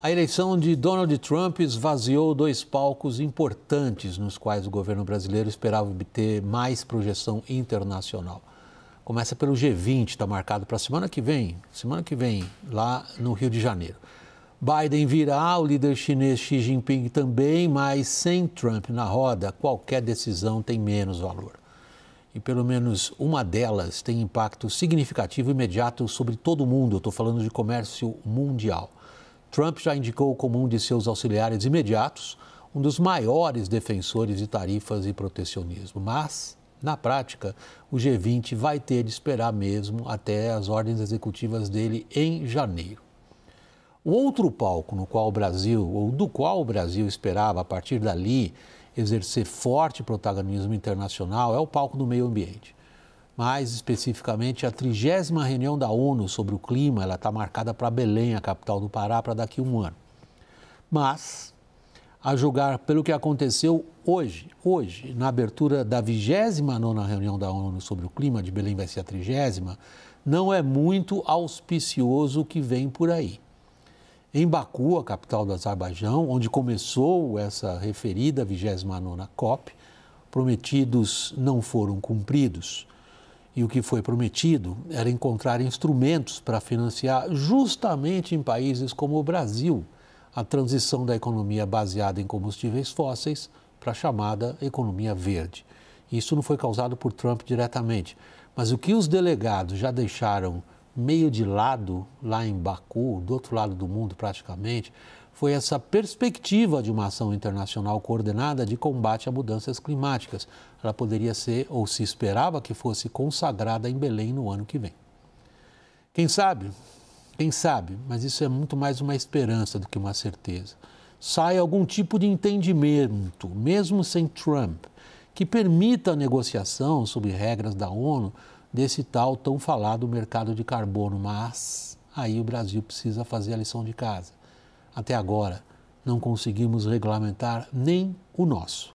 A eleição de Donald Trump esvaziou dois palcos importantes nos quais o governo brasileiro esperava obter mais projeção internacional. Começa pelo G20, está marcado para semana que vem, semana que vem, lá no Rio de Janeiro. Biden virá, o líder chinês Xi Jinping também, mas sem Trump na roda, qualquer decisão tem menos valor. E pelo menos uma delas tem impacto significativo e imediato sobre todo o mundo. Estou falando de comércio mundial. Trump já indicou como um de seus auxiliares imediatos um dos maiores defensores de tarifas e protecionismo. Mas, na prática, o G20 vai ter de esperar mesmo até as ordens executivas dele em janeiro. O outro palco no qual o Brasil, ou do qual o Brasil esperava a partir dali exercer forte protagonismo internacional, é o palco do meio ambiente mais especificamente a trigésima reunião da ONU sobre o clima, ela está marcada para Belém, a capital do Pará, para daqui a um ano. Mas, a julgar pelo que aconteceu hoje, hoje, na abertura da 29ª reunião da ONU sobre o clima, de Belém vai ser a 30 não é muito auspicioso o que vem por aí. Em Baku, a capital do Azerbaijão, onde começou essa referida 29ª COP, prometidos não foram cumpridos e o que foi prometido era encontrar instrumentos para financiar, justamente em países como o Brasil, a transição da economia baseada em combustíveis fósseis para a chamada economia verde. Isso não foi causado por Trump diretamente, mas o que os delegados já deixaram meio de lado, lá em Baku, do outro lado do mundo praticamente, foi essa perspectiva de uma ação internacional coordenada de combate a mudanças climáticas. Ela poderia ser, ou se esperava que fosse, consagrada em Belém no ano que vem. Quem sabe? Quem sabe? Mas isso é muito mais uma esperança do que uma certeza. Sai algum tipo de entendimento, mesmo sem Trump, que permita a negociação sob regras da ONU desse tal tão falado mercado de carbono, mas aí o Brasil precisa fazer a lição de casa. Até agora, não conseguimos regulamentar nem o nosso.